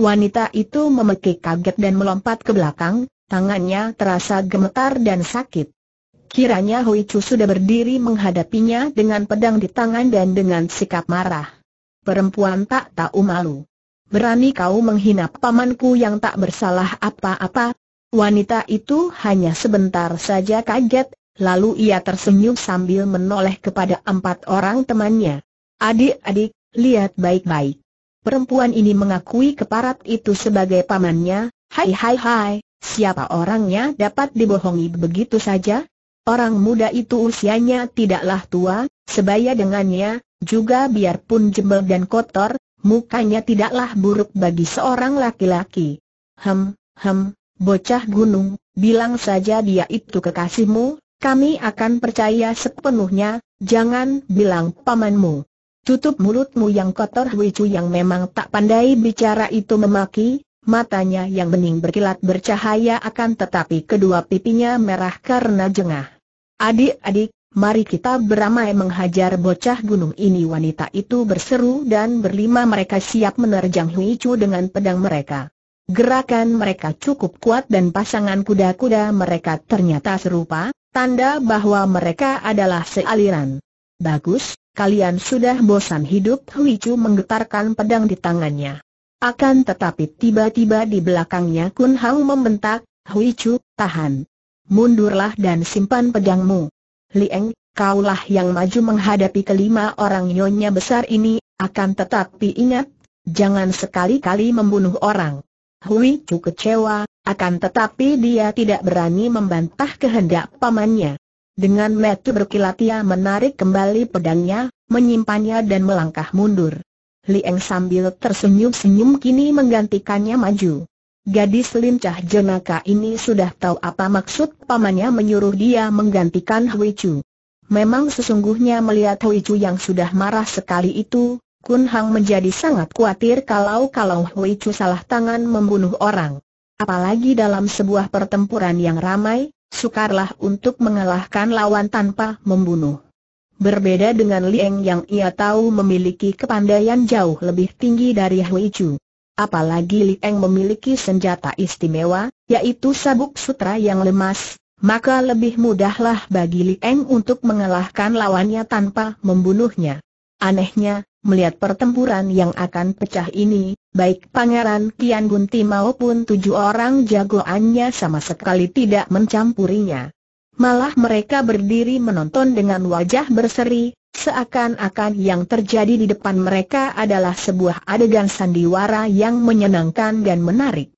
Wanita itu memekik kaget dan melompat ke belakang, tangannya terasa gemetar dan sakit. Kiranya Hui Chu sudah berdiri menghadapinya dengan pedang di tangan dan dengan sikap marah. Perempuan tak tahu malu. Berani kau menghina pamanku yang tak bersalah apa-apa? Wanita itu hanya sebentar saja kaget, lalu ia tersenyum sambil menoleh kepada empat orang temannya. Adik-adik, lihat baik-baik perempuan ini mengakui keparat itu sebagai pamannya, hai hai hai, siapa orangnya dapat dibohongi begitu saja? Orang muda itu usianya tidaklah tua, sebaya dengannya, juga biarpun jebel dan kotor, mukanya tidaklah buruk bagi seorang laki-laki. Hem, hem, bocah gunung, bilang saja dia itu kekasihmu, kami akan percaya sepenuhnya, jangan bilang pamanmu. Tutup mulutmu yang kotor Huichu yang memang tak pandai bicara itu memaki, matanya yang bening berkilat bercahaya akan tetapi kedua pipinya merah karena jengah. Adik-adik, mari kita beramai menghajar bocah gunung ini wanita itu berseru dan berlima mereka siap menerjang Huichu dengan pedang mereka. Gerakan mereka cukup kuat dan pasangan kuda-kuda mereka ternyata serupa, tanda bahwa mereka adalah sealiran. Bagus, kalian sudah bosan hidup Hui Chu menggetarkan pedang di tangannya. Akan tetapi tiba-tiba di belakangnya Kun Hao membentak, Hui Chu, tahan. Mundurlah dan simpan pedangmu. Lieng, kaulah yang maju menghadapi kelima orang nyonya besar ini, akan tetapi ingat, jangan sekali-kali membunuh orang. Hui Chu kecewa, akan tetapi dia tidak berani membantah kehendak pamannya. Dengan metu berkilat ia menarik kembali pedangnya, menyimpannya dan melangkah mundur. Lieng sambil tersenyum-senyum kini menggantikannya maju. Gadis lincah jenaka ini sudah tahu apa maksud pamannya menyuruh dia menggantikan Hui Chu. Memang sesungguhnya melihat Hui Chu yang sudah marah sekali itu, Kun Hang menjadi sangat khawatir kalau-kalau Hui Chu salah tangan membunuh orang. Apalagi dalam sebuah pertempuran yang ramai, sukarlah untuk mengalahkan lawan tanpa membunuh. Berbeda dengan Liang yang ia tahu memiliki kepandaian jauh lebih tinggi dari Hui Chu. Apalagi Liang memiliki senjata istimewa, yaitu sabuk sutra yang lemas, maka lebih mudahlah bagi Liang untuk mengalahkan lawannya tanpa membunuhnya. Anehnya, Melihat pertempuran yang akan pecah ini, baik Pangeran Kian Gunti maupun tujuh orang jagoannya sama sekali tidak mencampurinya. Malah mereka berdiri menonton dengan wajah berseri, seakan-akan yang terjadi di depan mereka adalah sebuah adegan sandiwara yang menyenangkan dan menarik.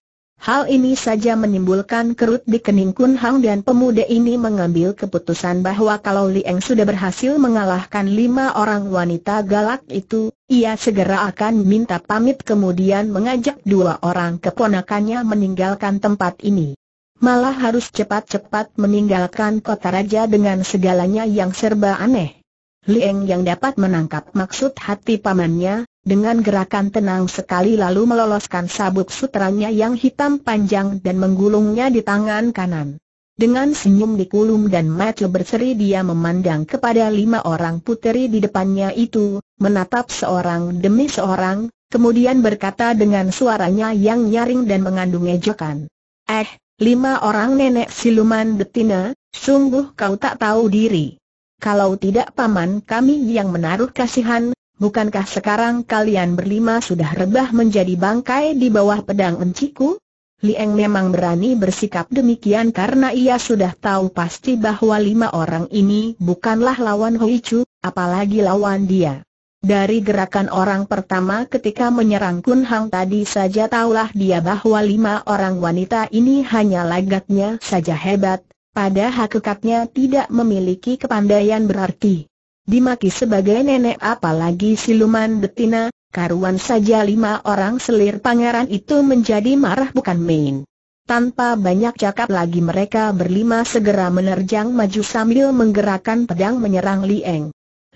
Hal ini saja menimbulkan kerut di kening Kun Hang dan pemuda ini mengambil keputusan bahwa kalau Lieng sudah berhasil mengalahkan lima orang wanita galak itu, ia segera akan minta pamit kemudian mengajak dua orang keponakannya meninggalkan tempat ini. Malah harus cepat-cepat meninggalkan kota raja dengan segalanya yang serba aneh. Lieng yang dapat menangkap maksud hati pamannya, dengan gerakan tenang sekali lalu meloloskan sabuk sutranya yang hitam panjang dan menggulungnya di tangan kanan. Dengan senyum dikulum dan mata berseri dia memandang kepada lima orang puteri di depannya itu, menatap seorang demi seorang, kemudian berkata dengan suaranya yang nyaring dan mengandung ejekan. Eh, lima orang nenek siluman betina, sungguh kau tak tahu diri. Kalau tidak paman kami yang menaruh kasihan, bukankah sekarang kalian berlima sudah rebah menjadi bangkai di bawah pedang enciku? Liang memang berani bersikap demikian karena ia sudah tahu pasti bahwa lima orang ini bukanlah lawan Hui Chu, apalagi lawan dia. Dari gerakan orang pertama ketika menyerang Kun Hang tadi saja taulah dia bahwa lima orang wanita ini hanya lagaknya saja hebat, pada hakikatnya tidak memiliki kepandaian berarti. Dimaki sebagai nenek apalagi siluman betina, karuan saja lima orang selir pangeran itu menjadi marah bukan main. Tanpa banyak cakap lagi mereka berlima segera menerjang maju sambil menggerakkan pedang menyerang Li Li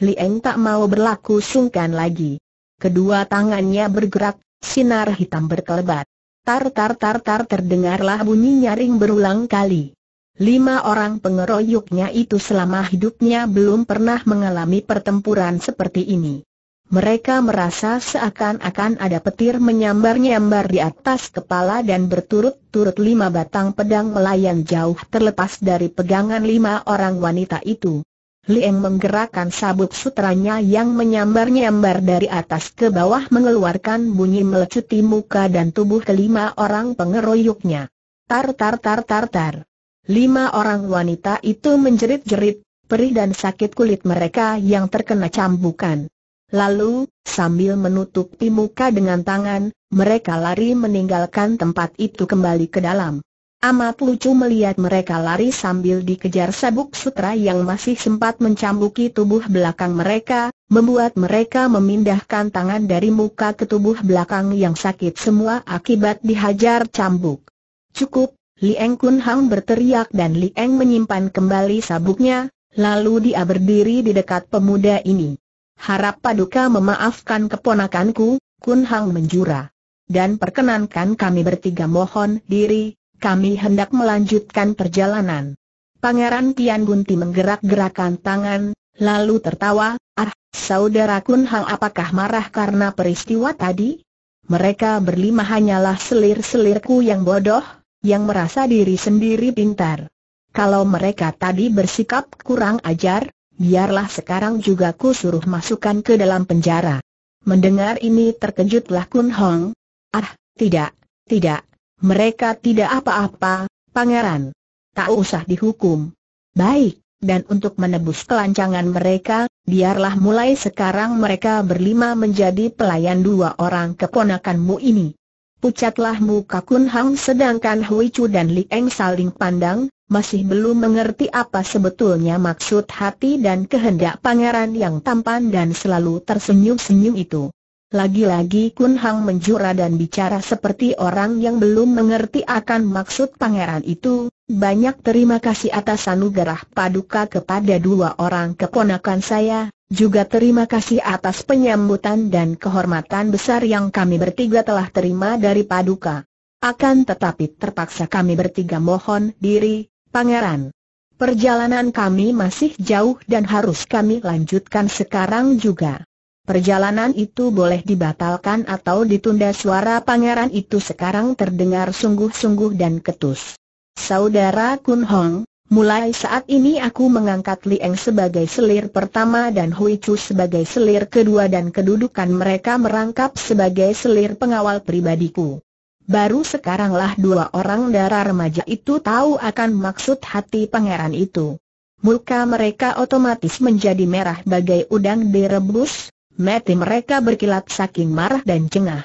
Lieng tak mau berlaku sungkan lagi. Kedua tangannya bergerak, sinar hitam berkelebat. Tar tar tar tar terdengarlah bunyi nyaring berulang kali. Lima orang pengeroyoknya itu selama hidupnya belum pernah mengalami pertempuran seperti ini. Mereka merasa seakan-akan ada petir menyambar-nyambar di atas kepala dan berturut-turut lima batang pedang melayang jauh terlepas dari pegangan lima orang wanita itu. Lieng menggerakkan sabuk sutranya yang menyambar-nyambar dari atas ke bawah mengeluarkan bunyi melecuti muka dan tubuh kelima orang pengeroyoknya. Tar tar tar tar tar. Lima orang wanita itu menjerit-jerit, perih dan sakit kulit mereka yang terkena cambukan. Lalu, sambil menutupi muka dengan tangan, mereka lari meninggalkan tempat itu kembali ke dalam. Amat lucu melihat mereka lari sambil dikejar sabuk sutra yang masih sempat mencambuki tubuh belakang mereka, membuat mereka memindahkan tangan dari muka ke tubuh belakang yang sakit semua akibat dihajar cambuk. Cukup, Lieng Kun Hang berteriak dan Lieng menyimpan kembali sabuknya, lalu dia berdiri di dekat pemuda ini. Harap paduka memaafkan keponakanku, Kun Hang menjura. Dan perkenankan kami bertiga mohon diri, kami hendak melanjutkan perjalanan. Pangeran Tian Gunti menggerak-gerakan tangan, lalu tertawa, ah, saudara Kun Hang apakah marah karena peristiwa tadi? Mereka berlima hanyalah selir-selirku yang bodoh, yang merasa diri sendiri pintar. Kalau mereka tadi bersikap kurang ajar, biarlah sekarang juga ku suruh masukkan ke dalam penjara. Mendengar ini terkejutlah Kun Hong. Ah, tidak, tidak, mereka tidak apa-apa, pangeran. Tak usah dihukum. Baik, dan untuk menebus kelancangan mereka, biarlah mulai sekarang mereka berlima menjadi pelayan dua orang keponakanmu ini. Pucatlah muka Kun Hang sedangkan Hui Chu dan Li Eng saling pandang, masih belum mengerti apa sebetulnya maksud hati dan kehendak pangeran yang tampan dan selalu tersenyum-senyum itu. Lagi-lagi Kun Hang menjura dan bicara seperti orang yang belum mengerti akan maksud pangeran itu, banyak terima kasih atas anugerah paduka kepada dua orang keponakan saya, juga terima kasih atas penyambutan dan kehormatan besar yang kami bertiga telah terima dari Paduka. Akan tetapi terpaksa kami bertiga mohon diri, Pangeran. Perjalanan kami masih jauh dan harus kami lanjutkan sekarang juga. Perjalanan itu boleh dibatalkan atau ditunda suara pangeran itu sekarang terdengar sungguh-sungguh dan ketus. Saudara Kun Hong, Mulai saat ini aku mengangkat Lieng sebagai selir pertama dan Hui Chu sebagai selir kedua dan kedudukan mereka merangkap sebagai selir pengawal pribadiku. Baru sekaranglah dua orang darah remaja itu tahu akan maksud hati pangeran itu. Muka mereka otomatis menjadi merah bagai udang direbus, mati mereka berkilat saking marah dan cengah.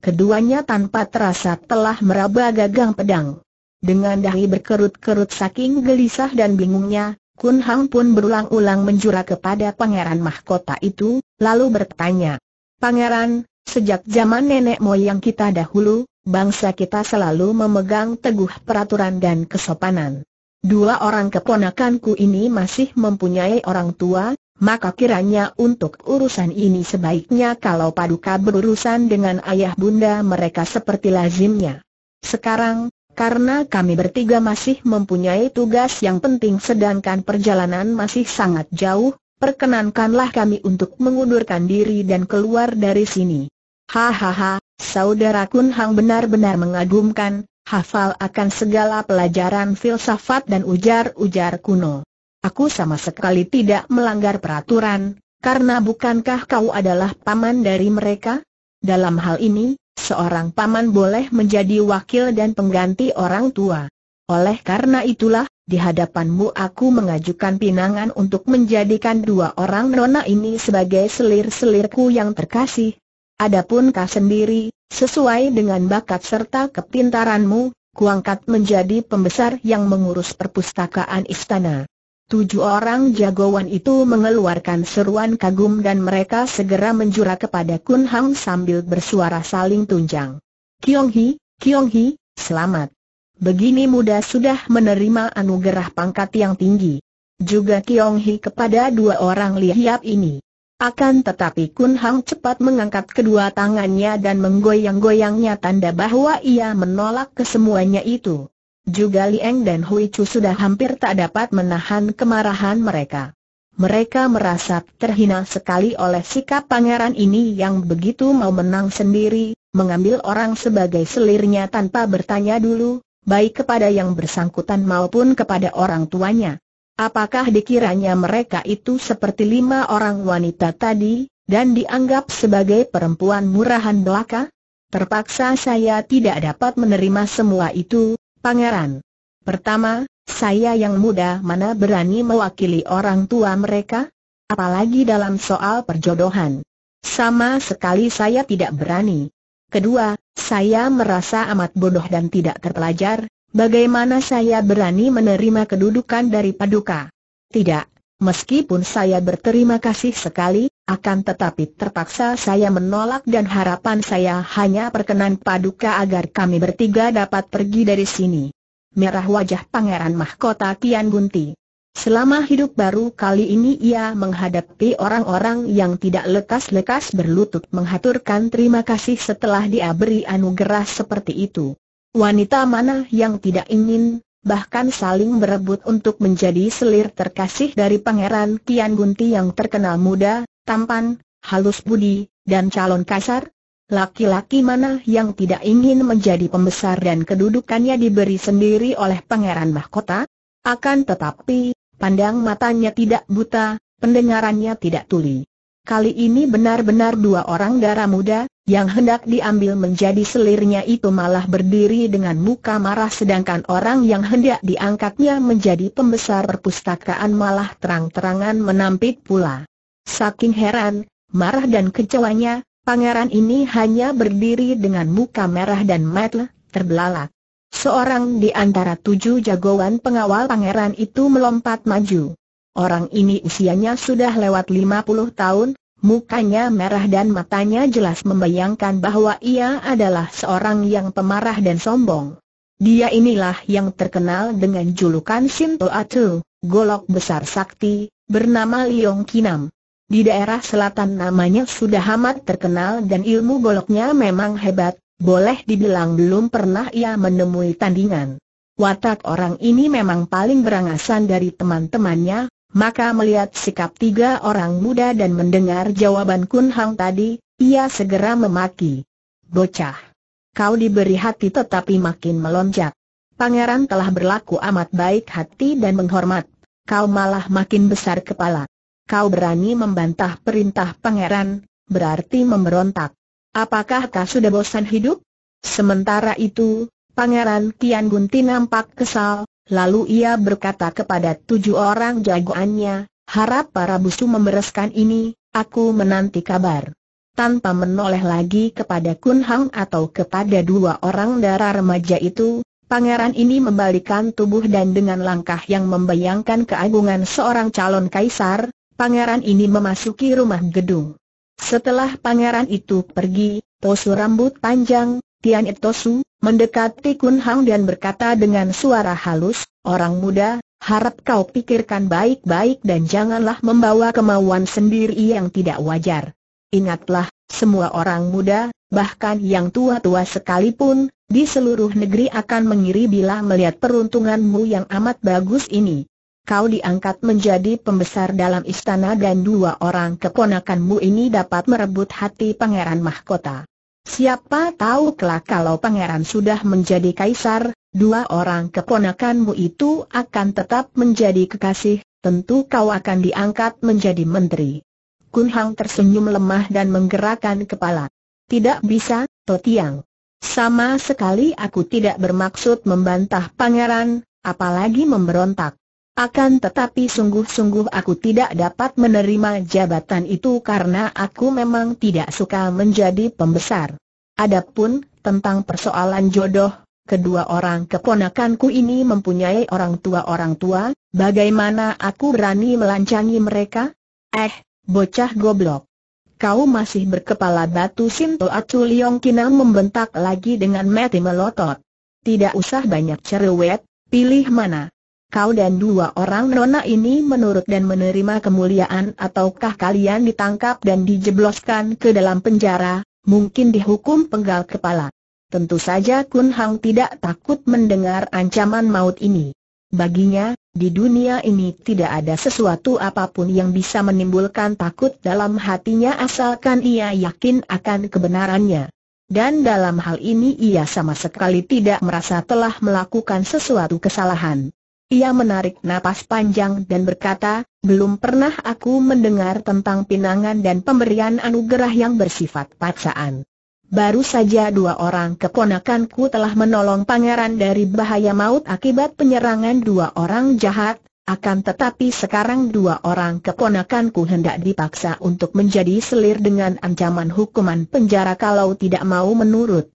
Keduanya tanpa terasa telah meraba gagang pedang. Dengan dahi berkerut-kerut saking gelisah dan bingungnya, Kun Hang pun berulang-ulang menjura kepada pangeran mahkota itu, lalu bertanya, Pangeran, sejak zaman nenek moyang kita dahulu, bangsa kita selalu memegang teguh peraturan dan kesopanan. Dua orang keponakanku ini masih mempunyai orang tua, maka kiranya untuk urusan ini sebaiknya kalau paduka berurusan dengan ayah bunda mereka seperti lazimnya. Sekarang, karena kami bertiga masih mempunyai tugas yang penting sedangkan perjalanan masih sangat jauh, perkenankanlah kami untuk mengundurkan diri dan keluar dari sini. Hahaha, saudara Kun Hang benar-benar mengagumkan, hafal akan segala pelajaran filsafat dan ujar-ujar kuno. Aku sama sekali tidak melanggar peraturan, karena bukankah kau adalah paman dari mereka? Dalam hal ini, seorang paman boleh menjadi wakil dan pengganti orang tua. Oleh karena itulah, di hadapanmu aku mengajukan pinangan untuk menjadikan dua orang nona ini sebagai selir-selirku yang terkasih. Adapun kau sendiri, sesuai dengan bakat serta kepintaranmu, kuangkat menjadi pembesar yang mengurus perpustakaan istana. Tujuh orang jagoan itu mengeluarkan seruan kagum dan mereka segera menjura kepada Kun Hang sambil bersuara saling tunjang. Kiong Hi, Kiong Hi, selamat. Begini muda sudah menerima anugerah pangkat yang tinggi. Juga Kiong Hi kepada dua orang lihiap ini. Akan tetapi Kun Hang cepat mengangkat kedua tangannya dan menggoyang-goyangnya tanda bahwa ia menolak kesemuanya itu. Juga Lieng dan Hui Chu sudah hampir tak dapat menahan kemarahan mereka. Mereka merasa terhina sekali oleh sikap pangeran ini yang begitu mau menang sendiri, mengambil orang sebagai selirnya tanpa bertanya dulu, baik kepada yang bersangkutan maupun kepada orang tuanya. Apakah dikiranya mereka itu seperti lima orang wanita tadi, dan dianggap sebagai perempuan murahan belaka? Terpaksa saya tidak dapat menerima semua itu, Pangeran. Pertama, saya yang muda mana berani mewakili orang tua mereka? Apalagi dalam soal perjodohan. Sama sekali saya tidak berani. Kedua, saya merasa amat bodoh dan tidak terpelajar, bagaimana saya berani menerima kedudukan dari paduka? Tidak, meskipun saya berterima kasih sekali, akan tetapi terpaksa saya menolak dan harapan saya hanya perkenan paduka agar kami bertiga dapat pergi dari sini. Merah wajah Pangeran Mahkota Kian Gunti. Selama hidup baru kali ini ia menghadapi orang-orang yang tidak lekas-lekas berlutut menghaturkan terima kasih setelah dia beri anugerah seperti itu. Wanita mana yang tidak ingin bahkan saling berebut untuk menjadi selir terkasih dari Pangeran Kian Gunti yang terkenal muda, tampan, halus budi, dan calon kasar? Laki-laki mana yang tidak ingin menjadi pembesar dan kedudukannya diberi sendiri oleh pangeran mahkota? Akan tetapi, pandang matanya tidak buta, pendengarannya tidak tuli. Kali ini benar-benar dua orang darah muda, yang hendak diambil menjadi selirnya itu malah berdiri dengan muka marah sedangkan orang yang hendak diangkatnya menjadi pembesar perpustakaan malah terang-terangan menampik pula. Saking heran, marah dan kecewanya, pangeran ini hanya berdiri dengan muka merah dan matle terbelalak. Seorang di antara tujuh jagoan pengawal pangeran itu melompat maju. Orang ini usianya sudah lewat 50 tahun, mukanya merah dan matanya jelas membayangkan bahwa ia adalah seorang yang pemarah dan sombong. Dia inilah yang terkenal dengan julukan Shinto Atu, golok besar sakti, bernama Liong Kinam. Di daerah selatan namanya sudah amat terkenal dan ilmu goloknya memang hebat, boleh dibilang belum pernah ia menemui tandingan. Watak orang ini memang paling berangasan dari teman-temannya, maka melihat sikap tiga orang muda dan mendengar jawaban Kun Hang tadi, ia segera memaki. Bocah! Kau diberi hati tetapi makin melonjak. Pangeran telah berlaku amat baik hati dan menghormat. Kau malah makin besar kepala. Kau berani membantah perintah pangeran, berarti memberontak. Apakah kau sudah bosan hidup? Sementara itu, Pangeran Tian Gunti nampak kesal, lalu ia berkata kepada tujuh orang jagoannya, harap para busu membereskan ini, aku menanti kabar. Tanpa menoleh lagi kepada Kun Hang atau kepada dua orang darah remaja itu, Pangeran ini membalikan tubuh dan dengan langkah yang membayangkan keagungan seorang calon kaisar, pangeran ini memasuki rumah gedung. Setelah pangeran itu pergi, Tosu rambut panjang, Tian Etosu, mendekati Kun Hang dan berkata dengan suara halus, Orang muda, harap kau pikirkan baik-baik dan janganlah membawa kemauan sendiri yang tidak wajar. Ingatlah, semua orang muda, bahkan yang tua-tua sekalipun, di seluruh negeri akan mengiri bila melihat peruntunganmu yang amat bagus ini kau diangkat menjadi pembesar dalam istana dan dua orang keponakanmu ini dapat merebut hati pangeran mahkota. Siapa tahu kelak kalau pangeran sudah menjadi kaisar, dua orang keponakanmu itu akan tetap menjadi kekasih, tentu kau akan diangkat menjadi menteri. Kun Hang tersenyum lemah dan menggerakkan kepala. Tidak bisa, Totiang. Sama sekali aku tidak bermaksud membantah pangeran, apalagi memberontak. Akan tetapi sungguh-sungguh aku tidak dapat menerima jabatan itu karena aku memang tidak suka menjadi pembesar. Adapun, tentang persoalan jodoh, kedua orang keponakanku ini mempunyai orang tua-orang tua, bagaimana aku berani melancangi mereka? Eh, bocah goblok. Kau masih berkepala batu Sinto Acu Liong Kinang membentak lagi dengan mati melotot. Tidak usah banyak cerewet, pilih mana. Kau dan dua orang nona ini menurut dan menerima kemuliaan ataukah kalian ditangkap dan dijebloskan ke dalam penjara, mungkin dihukum penggal kepala. Tentu saja Kun Hang tidak takut mendengar ancaman maut ini. Baginya, di dunia ini tidak ada sesuatu apapun yang bisa menimbulkan takut dalam hatinya asalkan ia yakin akan kebenarannya. Dan dalam hal ini ia sama sekali tidak merasa telah melakukan sesuatu kesalahan. Ia menarik napas panjang dan berkata, belum pernah aku mendengar tentang pinangan dan pemberian anugerah yang bersifat paksaan. Baru saja dua orang keponakanku telah menolong pangeran dari bahaya maut akibat penyerangan dua orang jahat, akan tetapi sekarang dua orang keponakanku hendak dipaksa untuk menjadi selir dengan ancaman hukuman penjara kalau tidak mau menurut.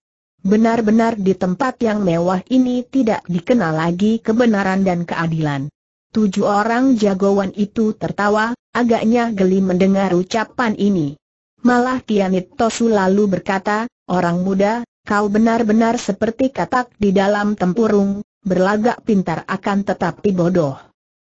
Benar-benar di tempat yang mewah ini tidak dikenal lagi kebenaran dan keadilan. Tujuh orang jagoan itu tertawa, agaknya geli mendengar ucapan ini. Malah Tianit Tosu lalu berkata, Orang muda, kau benar-benar seperti katak di dalam tempurung, berlagak pintar akan tetapi bodoh.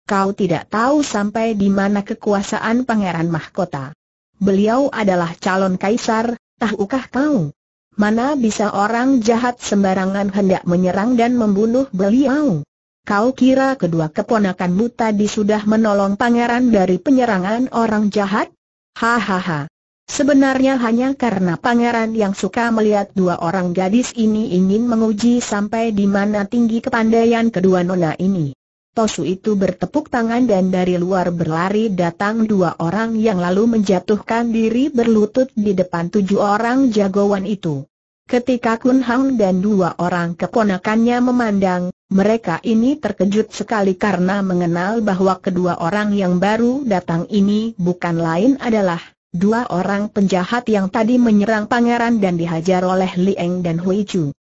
Kau tidak tahu sampai di mana kekuasaan Pangeran Mahkota. Beliau adalah calon kaisar, tahukah kau? Mana bisa orang jahat sembarangan hendak menyerang dan membunuh beliau? Kau kira kedua keponakanmu tadi sudah menolong pangeran dari penyerangan orang jahat? Hahaha. Sebenarnya hanya karena pangeran yang suka melihat dua orang gadis ini ingin menguji sampai di mana tinggi kepandaian kedua nona ini. Tosu itu bertepuk tangan dan dari luar berlari datang dua orang yang lalu menjatuhkan diri berlutut di depan tujuh orang jagoan itu. Ketika Kun Hang dan dua orang keponakannya memandang, mereka ini terkejut sekali karena mengenal bahwa kedua orang yang baru datang ini bukan lain adalah dua orang penjahat yang tadi menyerang pangeran dan dihajar oleh Lieng dan Hui Chu.